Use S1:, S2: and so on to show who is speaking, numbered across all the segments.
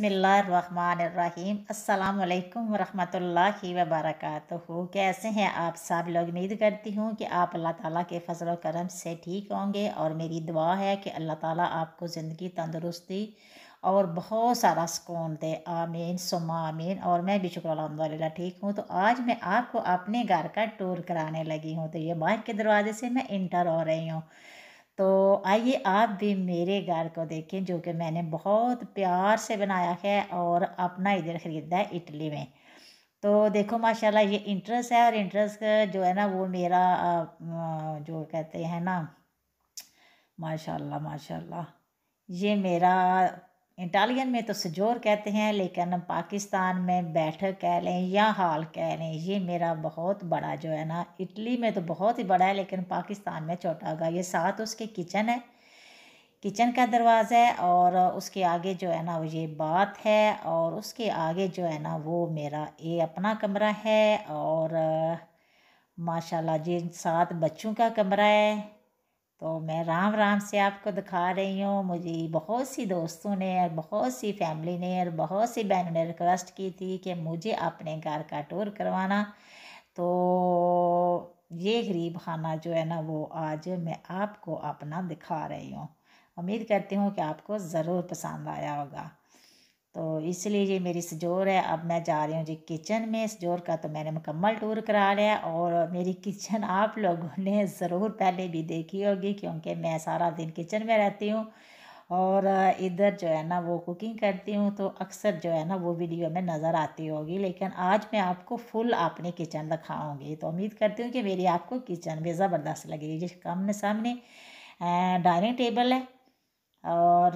S1: बसमीम् अल्लाम वरहमतुल्लाहि वबरकातुहु कैसे हैं आप सब लोग उम्मीद करती हूँ कि आप अल्लाह ताला के फजल करम से ठीक होंगे और मेरी दुआ है कि अल्लाह ताला आपको ज़िंदगी तंदुरुस्ती और बहुत सारा सुकून दे आमीन सुमा आमीन और मैं भी शुक्र अलहमदिल्ला ठीक हूँ तो आज मैं आपको अपने घर का टूर कराने लगी हूँ तो ये बाहर के दरवाजे से मैं इंटर हो रही हूँ तो आइए आप भी मेरे घर को देखें जो कि मैंने बहुत प्यार से बनाया है और अपना इधर ख़रीदा है इटली में तो देखो माशाल्लाह ये इंटरेस्ट है और इंटरेस्ट जो है ना वो मेरा जो कहते हैं ना माशाल्लाह माशाल्लाह ये मेरा इटालियन में तो सजोर कहते हैं लेकिन पाकिस्तान में बैठक कह लें या हाल कह लें ये मेरा बहुत बड़ा जो है ना इटली में तो बहुत ही बड़ा है लेकिन पाकिस्तान में छोटा होगा ये साथ उसके किचन है किचन का दरवाज़ा है और उसके आगे जो है ना वो ये बात है और उसके आगे जो है ना वो मेरा ये अपना कमरा है और माशाल्लाह जी सात बच्चों का कमरा है तो मैं राम राम से आपको दिखा रही हूँ मुझे बहुत सी दोस्तों ने और बहुत सी फैमिली ने और बहुत सी बहनों ने रिक्वेस्ट की थी कि मुझे अपने घर का टूर करवाना तो ये गरीब खाना जो है ना वो आज मैं आपको अपना दिखा रही हूँ उम्मीद करती हूँ कि आपको ज़रूर पसंद आया होगा तो इसलिए ये मेरी सजोर है अब मैं जा रही हूँ जी किचन में सजोर का तो मैंने मुकम्मल टूर करा लिया और मेरी किचन आप लोगों ने ज़रूर पहले भी देखी होगी क्योंकि मैं सारा दिन किचन में रहती हूँ और इधर जो है ना वो कुकिंग करती हूँ तो अक्सर जो है ना वो वीडियो में नज़र आती होगी लेकिन आज मैं आपको फुल अपनी किचन दिखाऊँगी तो उम्मीद करती हूँ कि मेरी आपको किचन भी ज़बरदस्त लगेगी जिस कम सामने डाइनिंग टेबल है और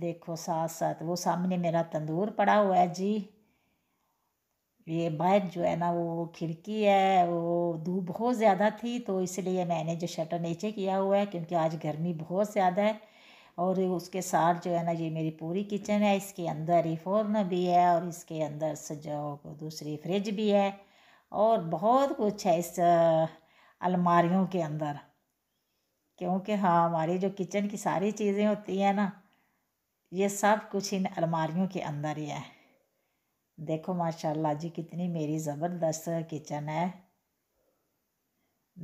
S1: देखो साथ साथ वो सामने मेरा तंदूर पड़ा हुआ है जी ये बाहर जो है ना वो खिड़की है वो धूप बहुत ज़्यादा थी तो इसलिए मैंने जो शटर नीचे किया हुआ है क्योंकि आज गर्मी बहुत ज़्यादा है और उसके साथ जो है ना ये मेरी पूरी किचन है इसके अंदर ही फोर्न भी है और इसके अंदर सजाओ दूसरी फ्रिज भी है और बहुत कुछ है इस अलमारियों के अंदर क्योंकि हाँ हमारी जो किचन की सारी चीज़ें होती हैं ना ये सब कुछ इन अलमारियों के अंदर ही है देखो माशाल्लाह जी कितनी मेरी ज़बरदस्त किचन है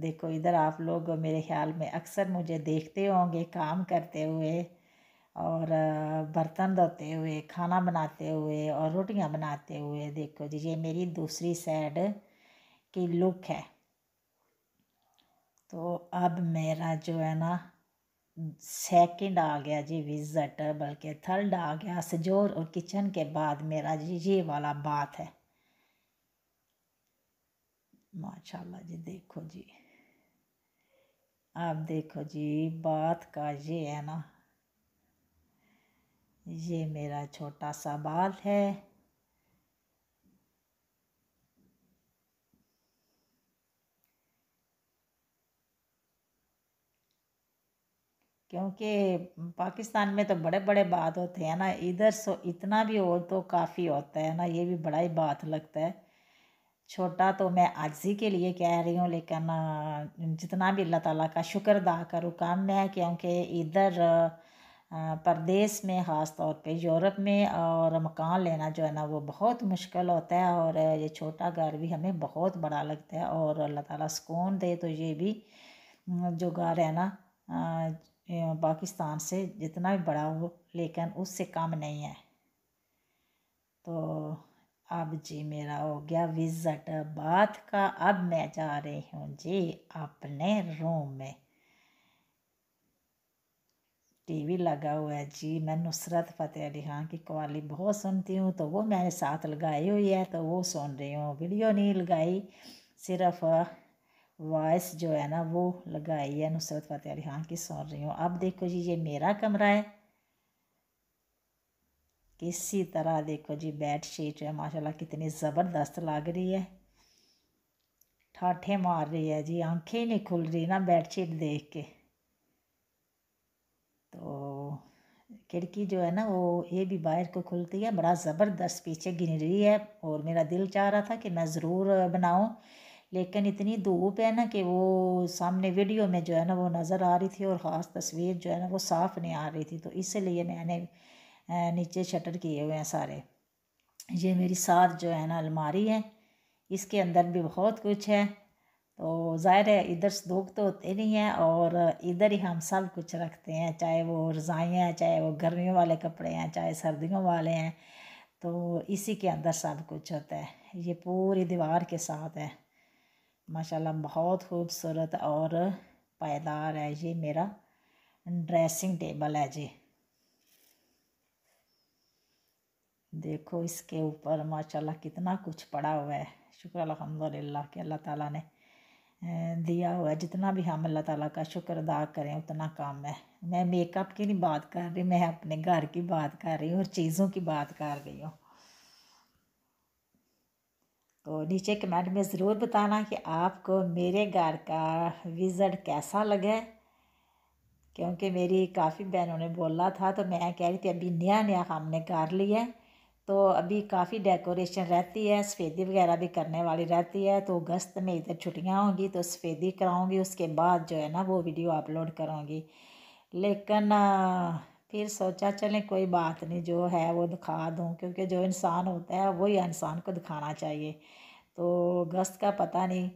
S1: देखो इधर आप लोग मेरे ख्याल में अक्सर मुझे देखते होंगे काम करते हुए और बर्तन धोते हुए खाना बनाते हुए और रोटियां बनाते हुए देखो जी ये मेरी दूसरी साइड की लुक है तो अब मेरा जो है ना सेकंड आ गया जी विज़ट बल्कि थर्ड आ गया सजोर और किचन के बाद मेरा जी ये वाला बात है माशाल्लाह जी देखो जी आप देखो जी बात का ये है ना ये मेरा छोटा सा बाल है क्योंकि पाकिस्तान में तो बड़े बड़े बात होते हैं ना इधर सो इतना भी हो तो काफ़ी होता है ना ये भी बड़ा ही बात लगता है छोटा तो मैं आज ही के लिए कह रही हूँ लेकिन जितना भी अल्लाह ताला का शुक्र अदा करूँ काम में है क्योंकि इधर प्रदेश में ख़ास तौर पे यूरोप में और मकान लेना जो है ना वो बहुत मुश्किल होता है और ये छोटा घर भी हमें बहुत बड़ा लगता है और अल्लाह ताला सुकून दे तो ये भी जो घर है ना पाकिस्तान से जितना भी बड़ा हो लेकिन उससे कम नहीं है तो अब जी मेरा हो गया विज़ट बात का अब मैं जा रही हूँ जी अपने रूम में टीवी लगा हुआ है जी मैं नुसरत फ़तेह अली खान की कवाली बहुत सुनती हूँ तो वो मैंने साथ लगाई हुई है तो वो सुन रही हूँ वीडियो नहीं लगाई सिर्फ़ वॉइस जो है ना वो लगाई है नुसरत फ़तेह अली खान की सुन रही हूँ अब देखो जी ये मेरा कमरा है इसी तरह देखो जी बेड शीट है माशाल्लाह कितनी ज़बरदस्त लग रही है ठाठे मार रही है जी आंखें ही नहीं खुल रही ना बेड शीट देख के तो खिड़की जो है ना वो ये भी बाहर को खुलती है बड़ा ज़बरदस्त पीछे गिन रही है और मेरा दिल चाह रहा था कि मैं ज़रूर बनाऊँ लेकिन इतनी धूप है ना कि वो सामने वीडियो में जो है ना वो नज़र आ रही थी और ख़ास तस्वीर जो है ना वो साफ़ नहीं आ रही थी तो इसलिए मैंने नीचे शटर किए हुए हैं सारे ये मेरी साथ जो है ना अलमारी है इसके अंदर भी बहुत कुछ है तो ज़ाहिर है इधर धूप तो होते नहीं हैं और इधर ही हम सब कुछ रखते हैं चाहे वो रज़ाएँ हैं चाहे वो गर्मियों वाले कपड़े हैं चाहे सर्दियों वाले हैं तो इसी के अंदर सब कुछ होता है ये पूरी दीवार के साथ है माशाल्लाह बहुत खूबसूरत और पायदार है ये मेरा ड्रेसिंग टेबल है जी देखो इसके ऊपर माशाल्लाह कितना कुछ पड़ा हुआ है शुक्र अलहमदिल्ला कि अल्लाह ताला ने दिया हुआ है जितना भी हम अल्लाह ताला का शुक्र अदा करें उतना काम है मैं मेकअप की नहीं बात कर रही मैं अपने घर की बात कर रही हूँ और चीज़ों की बात कर रही हूँ तो नीचे कमेंट में ज़रूर बताना कि आपको मेरे घर का विज़िट कैसा लगे क्योंकि मेरी काफ़ी बहनों ने बोला था तो मैं कह रही थी अभी नया नया हमने कर लिया है तो अभी काफ़ी डेकोरेशन रहती है सफ़ेदी वगैरह भी करने वाली रहती है तो अगस्त में इधर छुट्टियाँ होंगी तो सफ़ेदी कराऊँगी उसके बाद जो है ना वो वीडियो अपलोड करूँगी लेकिन फिर सोचा चलें कोई बात नहीं जो है वो दिखा दूँ क्योंकि जो इंसान होता है वही इंसान को दिखाना चाहिए तो गस्त का पता नहीं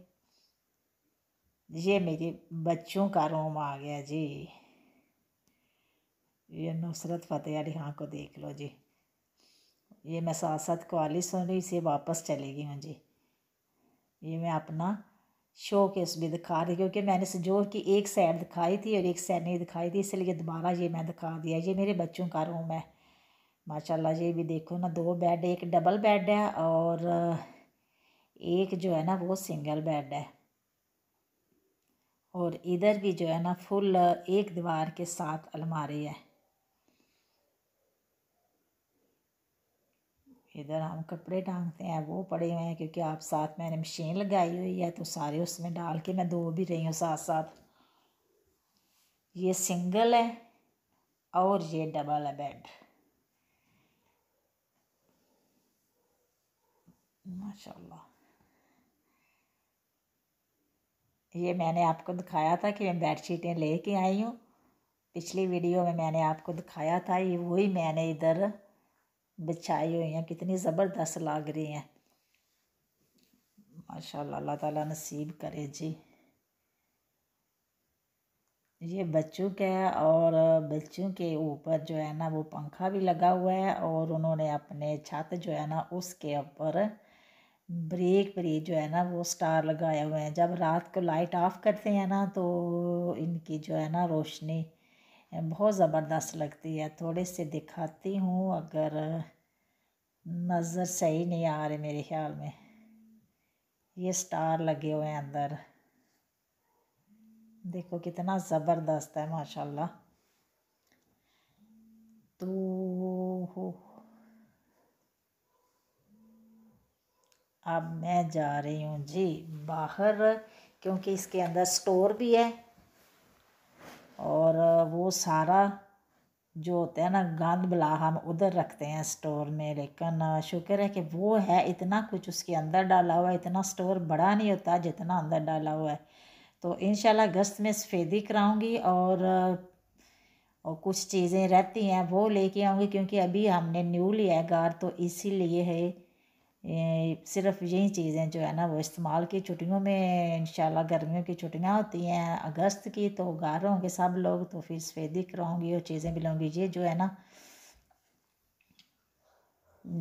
S1: ये मेरे बच्चों का रोम आ गया जी ये नुसरत फ़तेह अली हाँ को देख लो जी ये मैं साथ साथ क्वाली सुन रही इसे वापस चलेगी हूँ जी ये मैं अपना शो केस भी दिखा रही क्योंकि मैंने जोर की एक सैड दिखाई थी और एक सैड नहीं दिखाई थी इसलिए दोबारा ये मैं दिखा दिया ये मेरे बच्चों का रूम है माशाल्लाह ये भी देखो ना दो बेड एक डबल बेड है और एक जो है ना वो सिंगल बेड है और इधर भी जो है ना फुल एक दीवार के साथ अलमारी है इधर हम कपड़े टांगते हैं वो पड़े हुए हैं क्योंकि आप साथ मैंने मशीन लगाई हुई है तो सारे उसमें डाल के मैं दो भी रही हूँ साथ साथ ये सिंगल है और ये डबल है बेड माशाल्लाह ये मैंने आपको दिखाया था कि मैं बेड शीटें लेके आई हूँ पिछली वीडियो में मैंने आपको दिखाया था ये वही मैंने इधर बिछाई हुई हैं कितनी ज़बरदस्त लग रही हैं माशाल्लाह अल्लाह ताला नसीब करे जी ये बच्चों के है और बच्चों के ऊपर जो है ना वो पंखा भी लगा हुआ है और उन्होंने अपने छत जो है ना उसके ऊपर ब्रेक ब्रेक जो है ना वो स्टार लगाए हुए हैं जब रात को लाइट ऑफ करते हैं ना तो इनकी जो है ना रोशनी बहुत ज़बरदस्त लगती है थोड़े से दिखाती हूँ अगर नज़र सही नहीं आ रहे मेरे ख्याल में ये स्टार लगे हुए हैं अंदर देखो कितना ज़बरदस्त है माशाल्लाह तो हो अब मैं जा रही हूँ जी बाहर क्योंकि इसके अंदर स्टोर भी है और वो सारा जो होता है ना गंद बला हम उधर रखते हैं स्टोर में लेकिन शुक्र है कि वो है इतना कुछ उसके अंदर डाला हुआ है इतना स्टोर बड़ा नहीं होता जितना अंदर डाला हुआ है तो इन अगस्त में सफ़ेदी कराऊँगी और और कुछ चीज़ें रहती हैं वो लेके आऊँगी क्योंकि अभी हमने न्यू लिया है गार तो इसी लिए है सिर्फ यही चीज़ें जो है ना वो इस्तेमाल की छुट्टियों में इंशाल्लाह गर्मियों की छुट्टियाँ होती हैं अगस्त की तो गार होंगे सब लोग तो फिर सफेदी कराऊँगी और चीज़ें भी लूँगी ये जो है ना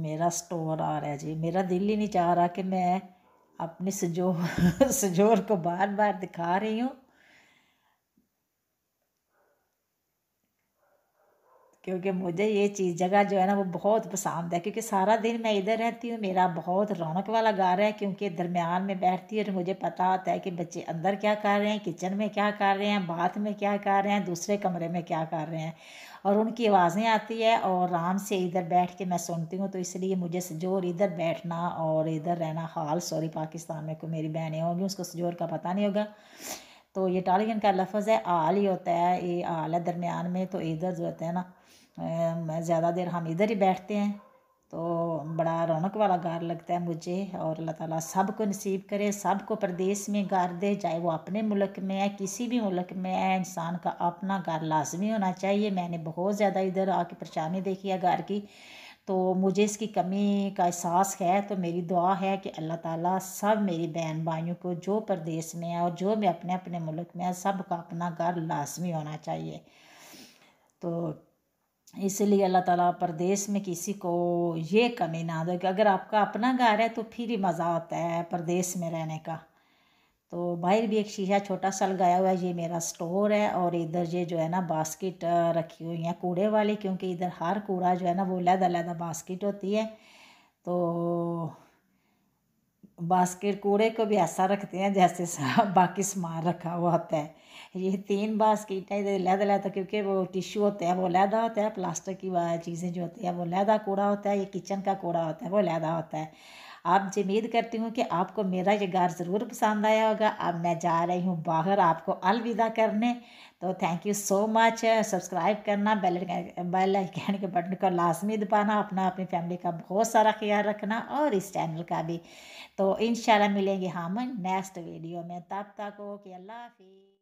S1: मेरा स्टोर आ रहा है जी मेरा दिल ही नहीं चाह रहा कि मैं अपने सजोर सजोर को बार बार दिखा रही हूँ क्योंकि मुझे ये चीज़ जगह जो है ना वो बहुत पसंद है क्योंकि सारा दिन मैं इधर रहती हूँ मेरा बहुत रौनक वाला गार है क्योंकि दरमियान में बैठती है और मुझे पता होता है कि बच्चे अंदर क्या कर रहे हैं किचन में क्या कर रहे हैं बाथ में क्या कर रहे हैं दूसरे कमरे में क्या कर रहे हैं और उनकी आवाज़ें आती है और आराम से इधर बैठ के मैं सुनती हूँ तो इसलिए मुझे सजोर इधर बैठना और इधर रहना हाल सॉरी पाकिस्तान में कोई मेरी बहनें होंगी उसको सजोर का पता नहीं होगा तो ये टालियन का लफज है आल ही होता है ये आल है दरमियान में तो इधर जो होता है ना ज़्यादा देर हम इधर ही बैठते हैं तो बड़ा रौनक वाला गार लगता है मुझे और अल्लाह ताला सब को नसीब करे सब को प्रदेश में गार दे चाहे वो अपने मुल्क में है किसी भी मुल्क में है इंसान का अपना गार लाजमी होना चाहिए मैंने बहुत ज़्यादा इधर आके परेशानी देखी है गार की तो मुझे इसकी कमी का एहसास है तो मेरी दुआ है कि अल्लाह ताला सब मेरी बहन भाइयों को जो प्रदेश में है और जो भी अपने अपने मुल्क में है सब का अपना घर लाजमी होना चाहिए तो इसलिए अल्लाह ताला परदेश में किसी को ये कमी ना दो कि अगर आपका अपना घर है तो फिर ही मज़ा आता है परदेश में रहने का तो बाहर भी एक शीशा छोटा सा लगाया हुआ है ये मेरा स्टोर है और इधर ये जो है ना बास्केट रखी हुई है कूड़े वाले क्योंकि इधर हर कूड़ा जो है ना वो लहदा लहदा बास्किट होती है तो बास्केट कूड़े को भी ऐसा रखते हैं जैसे बाकी सामान रखा हुआ होता है ये तीन बास्केटें इधर लैदा लहदा क्योंकि वो टिश्यू होता है वो लहदा होता है प्लास्टिक की चीज़ें जो होती है वो लहदा कूड़ा होता है ये किचन का कूड़ा होता है वो लहदा होता है आप जमीद करती हूँ कि आपको मेरा ये घर ज़रूर पसंद आया होगा अब मैं जा रही हूँ बाहर आपको अलविदा करने तो thank you so much subscribe करना बेल बेल आइकन के बटन को लाजमी दबाना अपना अपनी फैमिली का बहुत सारा ख्याल रखना और इस चैनल का भी तो इन मिलेंगे हम नेक्स्ट वीडियो में तब तक ओके अल्लाह हाफिज़